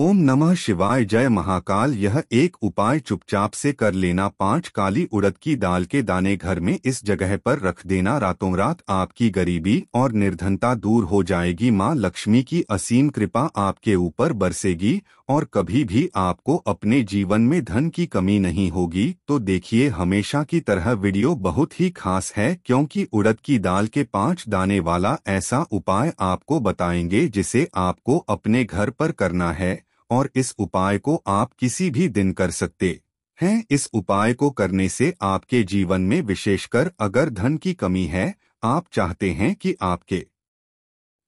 ओम नमः शिवाय जय महाकाल यह एक उपाय चुपचाप से कर लेना पांच काली उड़द की दाल के दाने घर में इस जगह पर रख देना रातों रात आपकी गरीबी और निर्धनता दूर हो जाएगी माँ लक्ष्मी की असीम कृपा आपके ऊपर बरसेगी और कभी भी आपको अपने जीवन में धन की कमी नहीं होगी तो देखिए हमेशा की तरह वीडियो बहुत ही खास है क्योंकि उड़द की दाल के पांच दाने वाला ऐसा उपाय आपको बताएंगे जिसे आपको अपने घर पर करना है और इस उपाय को आप किसी भी दिन कर सकते हैं इस उपाय को करने से आपके जीवन में विशेषकर अगर धन की कमी है आप चाहते हैं कि आपके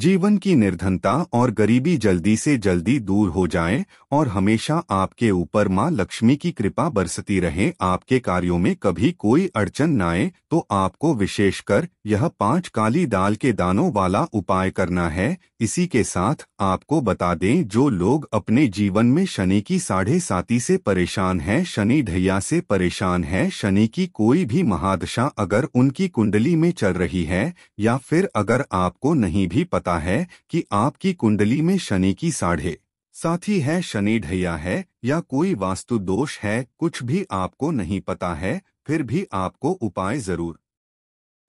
जीवन की निर्धनता और गरीबी जल्दी से जल्दी दूर हो जाए और हमेशा आपके ऊपर माँ लक्ष्मी की कृपा बरसती रहे आपके कार्यों में कभी कोई अड़चन न आए तो आपको विशेषकर यह पांच काली दाल के दानों वाला उपाय करना है इसी के साथ आपको बता दें जो लोग अपने जीवन में शनि की साढ़े साती से परेशान है शनि ढैया से परेशान है शनि की कोई भी महादशा अगर उनकी कुंडली में चल रही है या फिर अगर आपको नहीं भी पता बताता है कि आपकी कुंडली में शनि की साढ़े साथी है शनि ढैया है या कोई वास्तु दोष है कुछ भी आपको नहीं पता है फिर भी आपको उपाय जरूर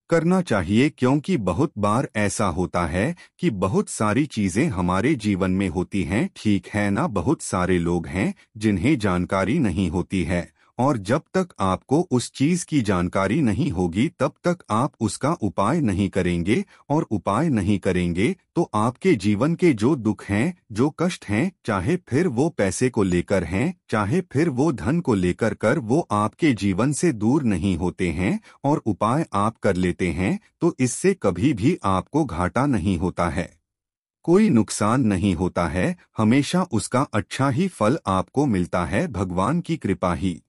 करना चाहिए क्योंकि बहुत बार ऐसा होता है कि बहुत सारी चीजें हमारे जीवन में होती हैं ठीक है ना बहुत सारे लोग हैं जिन्हें जानकारी नहीं होती है और जब तक आपको उस चीज की जानकारी नहीं होगी तब तक आप उसका उपाय नहीं करेंगे और उपाय नहीं करेंगे तो आपके जीवन के जो दुख हैं जो कष्ट हैं चाहे फिर वो पैसे को लेकर हैं चाहे फिर वो धन को लेकर कर वो आपके जीवन से दूर नहीं होते हैं और उपाय आप कर लेते हैं तो इससे कभी भी आपको घाटा नहीं होता है कोई नुकसान नहीं होता है हमेशा उसका अच्छा ही फल आपको मिलता है भगवान की कृपा ही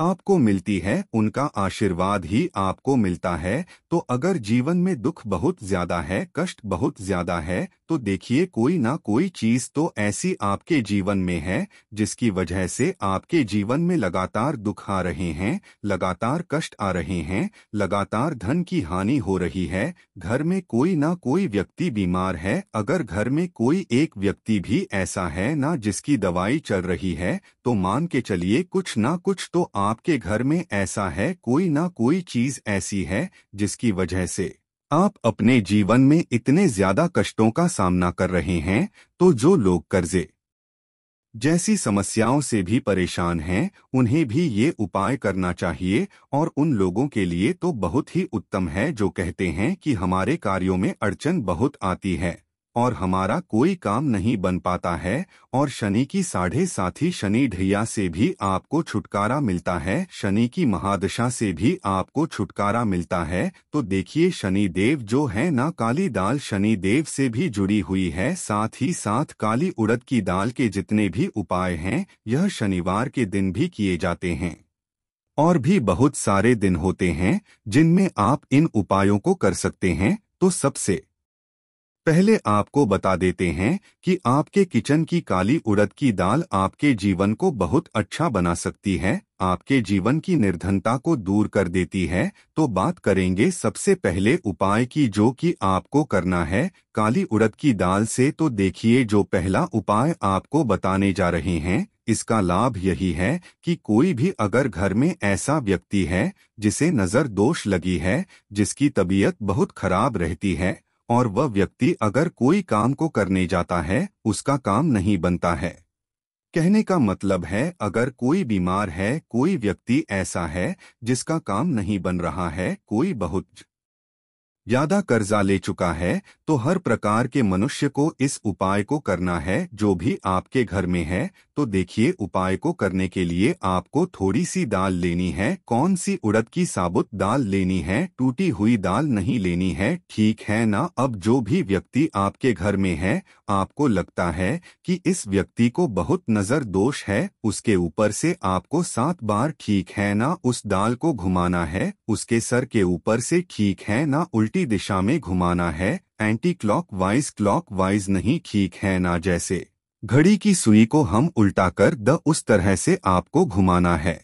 आपको मिलती है उनका आशीर्वाद ही आपको मिलता है तो अगर जीवन में दुख बहुत ज्यादा है कष्ट बहुत ज्यादा है तो देखिए कोई ना कोई चीज तो ऐसी आपके जीवन में है जिसकी वजह से आपके जीवन में लगातार दुख आ रहे हैं लगातार कष्ट आ रहे हैं लगातार धन की हानि हो रही है घर में कोई ना कोई व्यक्ति बीमार है अगर घर में कोई एक व्यक्ति भी ऐसा है ना जिसकी दवाई चल रही है तो मान के चलिए कुछ ना कुछ तो आप आपके घर में ऐसा है कोई ना कोई चीज ऐसी है जिसकी वजह से आप अपने जीवन में इतने ज्यादा कष्टों का सामना कर रहे हैं तो जो लोग कर्जे जैसी समस्याओं से भी परेशान हैं उन्हें भी ये उपाय करना चाहिए और उन लोगों के लिए तो बहुत ही उत्तम है जो कहते हैं कि हमारे कार्यों में अड़चन बहुत आती है और हमारा कोई काम नहीं बन पाता है और शनि की साढ़े साथी शनि ढैया से भी आपको छुटकारा मिलता है शनि की महादशा से भी आपको छुटकारा मिलता है तो देखिए शनि देव जो है ना काली दाल शनि देव से भी जुड़ी हुई है साथ ही साथ काली उड़द की दाल के जितने भी उपाय हैं यह शनिवार के दिन भी किए जाते हैं और भी बहुत सारे दिन होते हैं जिनमें आप इन उपायों को कर सकते हैं तो सबसे पहले आपको बता देते हैं कि आपके किचन की काली उड़द की दाल आपके जीवन को बहुत अच्छा बना सकती है आपके जीवन की निर्धनता को दूर कर देती है तो बात करेंगे सबसे पहले उपाय की जो कि आपको करना है काली उड़द की दाल से तो देखिए जो पहला उपाय आपको बताने जा रहे हैं इसका लाभ यही है कि कोई भी अगर घर में ऐसा व्यक्ति है जिसे नज़र दोष लगी है जिसकी तबीयत बहुत खराब रहती है और वह व्यक्ति अगर कोई काम को करने जाता है उसका काम नहीं बनता है कहने का मतलब है अगर कोई बीमार है कोई व्यक्ति ऐसा है जिसका काम नहीं बन रहा है कोई बहुत ज्यादा कर्जा ले चुका है तो हर प्रकार के मनुष्य को इस उपाय को करना है जो भी आपके घर में है तो देखिए उपाय को करने के लिए आपको थोड़ी सी दाल लेनी है कौन सी उड़द की साबुत दाल लेनी है टूटी हुई दाल नहीं लेनी है ठीक है ना अब जो भी व्यक्ति आपके घर में है आपको लगता है कि इस व्यक्ति को बहुत नज़र दोष है उसके ऊपर से आपको सात बार ठीक है ना उस दाल को घुमाना है उसके सर के ऊपर से ठीक है ना उल्टी दिशा में घुमाना है anticlockwise clockwise नहीं ठीक है ना जैसे घड़ी की सुई को हम उल्टा कर द उस तरह से आपको घुमाना है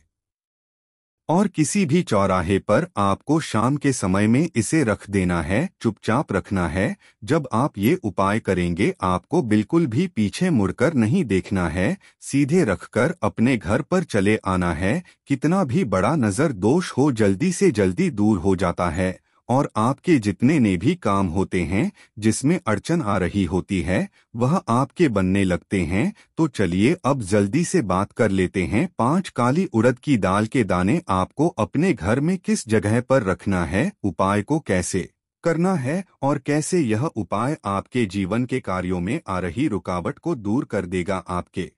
और किसी भी चौराहे पर आपको शाम के समय में इसे रख देना है चुपचाप रखना है जब आप ये उपाय करेंगे आपको बिल्कुल भी पीछे मुड़कर नहीं देखना है सीधे रखकर अपने घर पर चले आना है कितना भी बड़ा नज़र दोष हो जल्दी से जल्दी दूर हो जाता है और आपके जितने ने भी काम होते हैं जिसमें अड़चन आ रही होती है वह आपके बनने लगते हैं तो चलिए अब जल्दी से बात कर लेते हैं पांच काली उड़द की दाल के दाने आपको अपने घर में किस जगह पर रखना है उपाय को कैसे करना है और कैसे यह उपाय आपके जीवन के कार्यों में आ रही रुकावट को दूर कर देगा आपके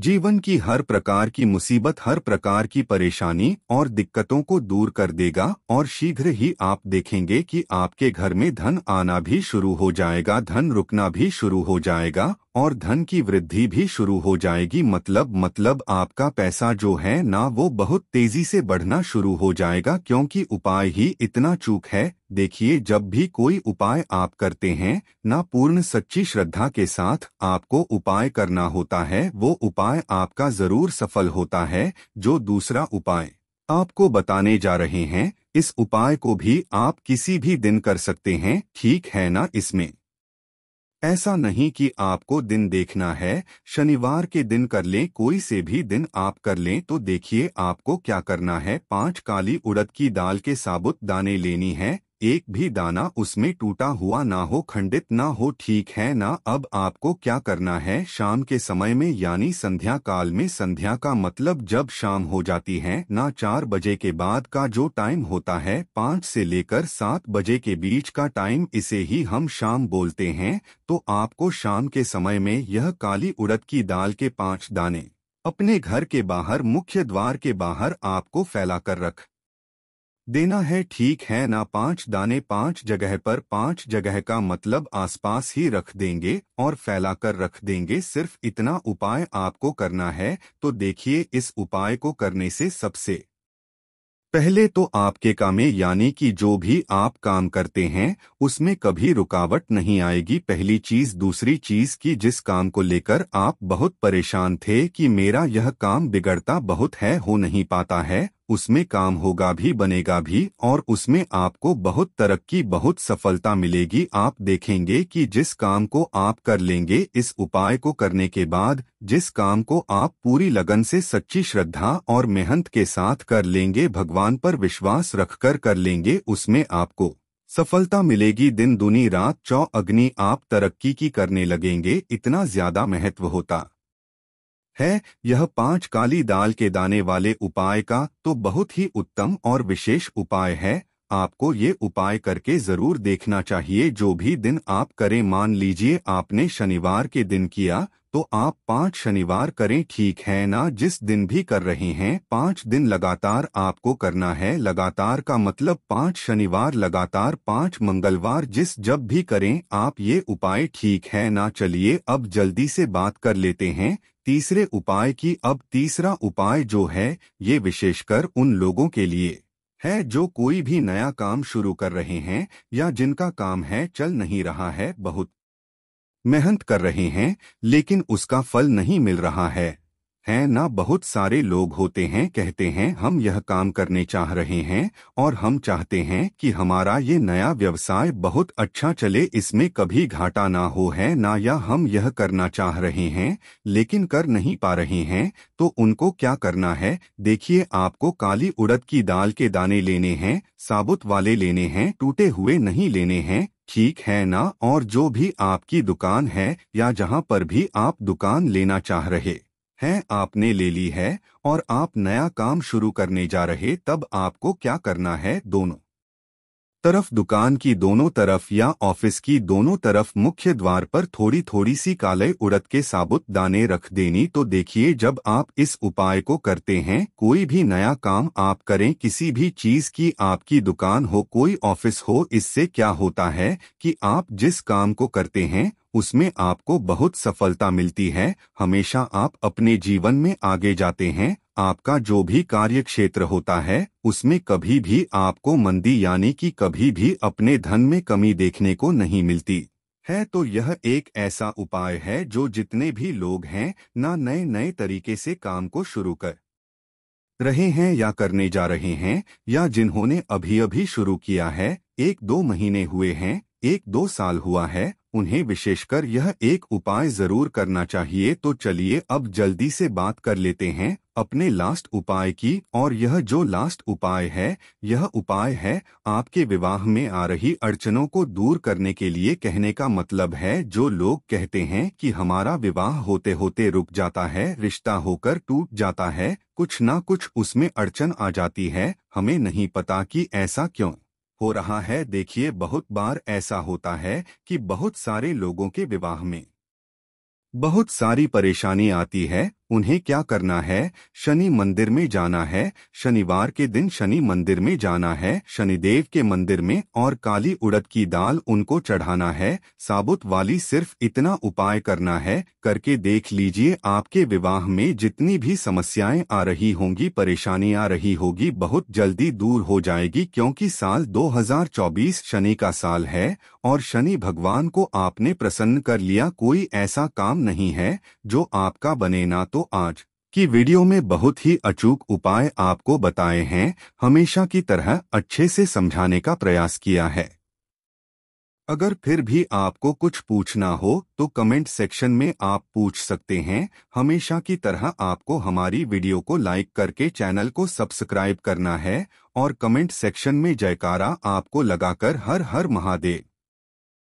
जीवन की हर प्रकार की मुसीबत हर प्रकार की परेशानी और दिक्कतों को दूर कर देगा और शीघ्र ही आप देखेंगे कि आपके घर में धन आना भी शुरू हो जाएगा धन रुकना भी शुरू हो जाएगा और धन की वृद्धि भी शुरू हो जाएगी मतलब मतलब आपका पैसा जो है ना वो बहुत तेजी से बढ़ना शुरू हो जाएगा क्योंकि उपाय ही इतना चूक है देखिए जब भी कोई उपाय आप करते हैं ना पूर्ण सच्ची श्रद्धा के साथ आपको उपाय करना होता है वो उपाय आपका जरूर सफल होता है जो दूसरा उपाय आपको बताने जा रहे हैं इस उपाय को भी आप किसी भी दिन कर सकते हैं ठीक है ना इसमें ऐसा नहीं कि आपको दिन देखना है शनिवार के दिन कर लें कोई से भी दिन आप कर लें तो देखिए आपको क्या करना है पांच काली उड़द की दाल के साबुत दाने लेनी है एक भी दाना उसमें टूटा हुआ ना हो खंडित ना हो ठीक है ना अब आपको क्या करना है शाम के समय में यानी संध्या काल में संध्या का मतलब जब शाम हो जाती है ना चार बजे के बाद का जो टाइम होता है पाँच से लेकर सात बजे के बीच का टाइम इसे ही हम शाम बोलते हैं तो आपको शाम के समय में यह काली उड़द की दाल के पाँच दाने अपने घर के बाहर मुख्य द्वार के बाहर आपको फैला कर रख देना है ठीक है ना पांच दाने पांच जगह पर पांच जगह का मतलब आसपास ही रख देंगे और फैलाकर रख देंगे सिर्फ इतना उपाय आपको करना है तो देखिए इस उपाय को करने से सबसे पहले तो आपके कामे यानी कि जो भी आप काम करते हैं उसमें कभी रुकावट नहीं आएगी पहली चीज दूसरी चीज की जिस काम को लेकर आप बहुत परेशान थे कि मेरा यह काम बिगड़ता बहुत है हो नहीं पाता है उसमें काम होगा भी बनेगा भी और उसमें आपको बहुत तरक्की बहुत सफलता मिलेगी आप देखेंगे कि जिस काम को आप कर लेंगे इस उपाय को करने के बाद जिस काम को आप पूरी लगन से सच्ची श्रद्धा और मेहनत के साथ कर लेंगे भगवान पर विश्वास रखकर कर लेंगे उसमें आपको सफलता मिलेगी दिन दुनी रात चौ अग्नि आप तरक्की की करने लगेंगे इतना ज्यादा महत्व होता है यह पांच काली दाल के दाने वाले उपाय का तो बहुत ही उत्तम और विशेष उपाय है आपको ये उपाय करके जरूर देखना चाहिए जो भी दिन आप करें मान लीजिए आपने शनिवार के दिन किया तो आप पांच शनिवार करें ठीक है ना जिस दिन भी कर रहे हैं पांच दिन लगातार आपको करना है लगातार का मतलब पांच शनिवार लगातार पांच मंगलवार जिस जब भी करें आप ये उपाय ठीक है ना चलिए अब जल्दी से बात कर लेते हैं तीसरे उपाय की अब तीसरा उपाय जो है ये विशेषकर उन लोगों के लिए है जो कोई भी नया काम शुरू कर रहे हैं या जिनका काम है चल नहीं रहा है बहुत मेहनत कर रहे हैं लेकिन उसका फल नहीं मिल रहा है है ना बहुत सारे लोग होते हैं कहते हैं हम यह काम करने चाह रहे हैं और हम चाहते हैं कि हमारा ये नया व्यवसाय बहुत अच्छा चले इसमें कभी घाटा ना हो है ना या हम यह करना चाह रहे हैं लेकिन कर नहीं पा रहे हैं तो उनको क्या करना है देखिए आपको काली उड़द की दाल के दाने लेने हैं साबुत वाले लेने हैं टूटे हुए नहीं लेने हैं ठीक है ना और जो भी आपकी दुकान है या जहाँ पर भी आप दुकान लेना चाह रहे है आपने ले ली है और आप नया काम शुरू करने जा रहे तब आपको क्या करना है दोनों तरफ दुकान की दोनों तरफ या ऑफिस की दोनों तरफ मुख्य द्वार पर थोड़ी थोड़ी सी काले उड़द के साबुत दाने रख देनी तो देखिए जब आप इस उपाय को करते हैं कोई भी नया काम आप करें किसी भी चीज की आपकी दुकान हो कोई ऑफिस हो इससे क्या होता है कि आप जिस काम को करते हैं उसमें आपको बहुत सफलता मिलती है हमेशा आप अपने जीवन में आगे जाते हैं आपका जो भी कार्य क्षेत्र होता है उसमें कभी भी आपको मंदी यानी कि कभी भी अपने धन में कमी देखने को नहीं मिलती है तो यह एक ऐसा उपाय है जो जितने भी लोग हैं ना नए नए तरीके से काम को शुरू कर रहे हैं या करने जा रहे हैं या जिन्होंने अभी अभी शुरू किया है एक दो महीने हुए हैं एक दो साल हुआ है उन्हें विशेषकर यह एक उपाय जरूर करना चाहिए तो चलिए अब जल्दी से बात कर लेते हैं अपने लास्ट उपाय की और यह जो लास्ट उपाय है यह उपाय है आपके विवाह में आ रही अड़चनों को दूर करने के लिए कहने का मतलब है जो लोग कहते हैं कि हमारा विवाह होते होते रुक जाता है रिश्ता होकर टूट जाता है कुछ ना कुछ उसमें अड़चन आ जाती है हमें नहीं पता कि ऐसा क्यों हो रहा है देखिए बहुत बार ऐसा होता है कि बहुत सारे लोगों के विवाह में बहुत सारी परेशानी आती है उन्हें क्या करना है शनि मंदिर में जाना है शनिवार के दिन शनि मंदिर में जाना है शनिदेव के मंदिर में और काली उड़द की दाल उनको चढ़ाना है साबुत वाली सिर्फ इतना उपाय करना है करके देख लीजिए आपके विवाह में जितनी भी समस्याएं आ रही होंगी परेशानी आ रही होगी बहुत जल्दी दूर हो जाएगी क्योंकि साल 2024 शनि का साल है और शनि भगवान को आपने प्रसन्न कर लिया कोई ऐसा काम नहीं है जो आपका बने ना तो आज की वीडियो में बहुत ही अचूक उपाय आपको बताए हैं हमेशा की तरह अच्छे से समझाने का प्रयास किया है अगर फिर भी आपको कुछ पूछना हो तो कमेंट सेक्शन में आप पूछ सकते हैं हमेशा की तरह आपको हमारी वीडियो को लाइक करके चैनल को सब्सक्राइब करना है और कमेंट सेक्शन में जयकारा आपको लगाकर हर हर महादेव